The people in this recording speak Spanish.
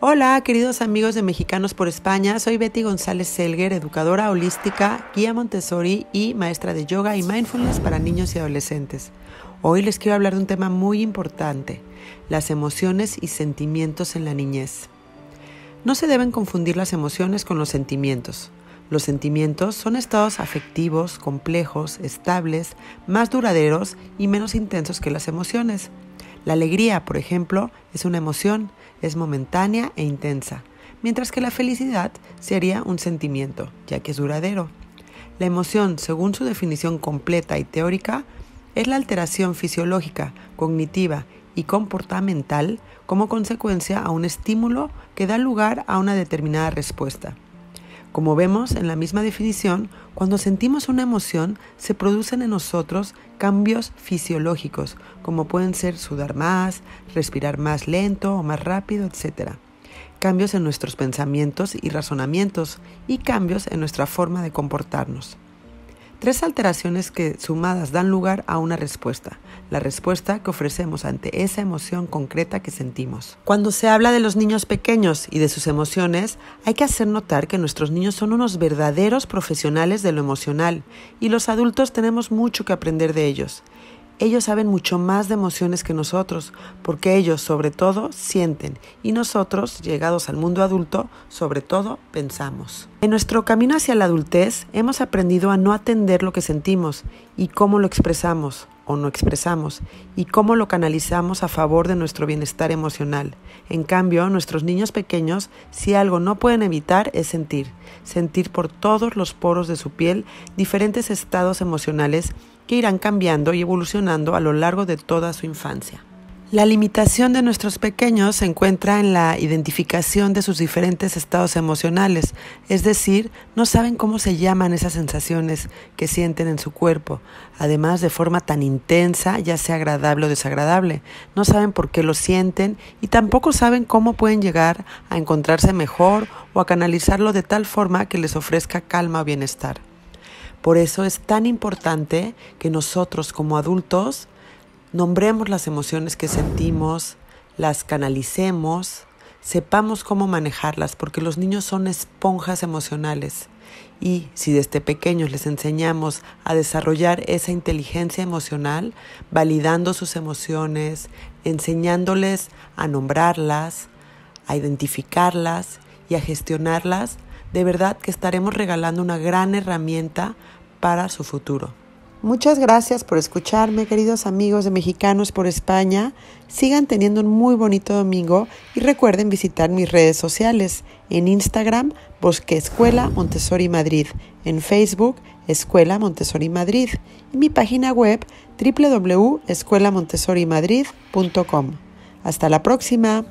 Hola, queridos amigos de Mexicanos por España. Soy Betty González Selger, educadora holística, guía Montessori y maestra de yoga y mindfulness para niños y adolescentes. Hoy les quiero hablar de un tema muy importante, las emociones y sentimientos en la niñez. No se deben confundir las emociones con los sentimientos. Los sentimientos son estados afectivos, complejos, estables, más duraderos y menos intensos que las emociones. La alegría, por ejemplo, es una emoción, es momentánea e intensa, mientras que la felicidad sería un sentimiento, ya que es duradero. La emoción, según su definición completa y teórica, es la alteración fisiológica, cognitiva y comportamental como consecuencia a un estímulo que da lugar a una determinada respuesta. Como vemos en la misma definición, cuando sentimos una emoción, se producen en nosotros cambios fisiológicos, como pueden ser sudar más, respirar más lento o más rápido, etc. Cambios en nuestros pensamientos y razonamientos y cambios en nuestra forma de comportarnos. Tres alteraciones que sumadas dan lugar a una respuesta, la respuesta que ofrecemos ante esa emoción concreta que sentimos. Cuando se habla de los niños pequeños y de sus emociones, hay que hacer notar que nuestros niños son unos verdaderos profesionales de lo emocional y los adultos tenemos mucho que aprender de ellos. Ellos saben mucho más de emociones que nosotros, porque ellos sobre todo sienten y nosotros, llegados al mundo adulto, sobre todo pensamos. En nuestro camino hacia la adultez hemos aprendido a no atender lo que sentimos y cómo lo expresamos o no expresamos y cómo lo canalizamos a favor de nuestro bienestar emocional. En cambio, nuestros niños pequeños, si algo no pueden evitar, es sentir, sentir por todos los poros de su piel diferentes estados emocionales que irán cambiando y evolucionando a lo largo de toda su infancia. La limitación de nuestros pequeños se encuentra en la identificación de sus diferentes estados emocionales, es decir, no saben cómo se llaman esas sensaciones que sienten en su cuerpo, además de forma tan intensa, ya sea agradable o desagradable, no saben por qué lo sienten y tampoco saben cómo pueden llegar a encontrarse mejor o a canalizarlo de tal forma que les ofrezca calma o bienestar. Por eso es tan importante que nosotros como adultos nombremos las emociones que sentimos, las canalicemos, sepamos cómo manejarlas, porque los niños son esponjas emocionales. Y si desde pequeños les enseñamos a desarrollar esa inteligencia emocional, validando sus emociones, enseñándoles a nombrarlas, a identificarlas y a gestionarlas, de verdad que estaremos regalando una gran herramienta para su futuro. Muchas gracias por escucharme, queridos amigos de Mexicanos por España. Sigan teniendo un muy bonito domingo y recuerden visitar mis redes sociales en Instagram Bosque Escuela Montessori Madrid, en Facebook Escuela Montessori Madrid y mi página web www.escuelamontessorimadrid.com. Hasta la próxima.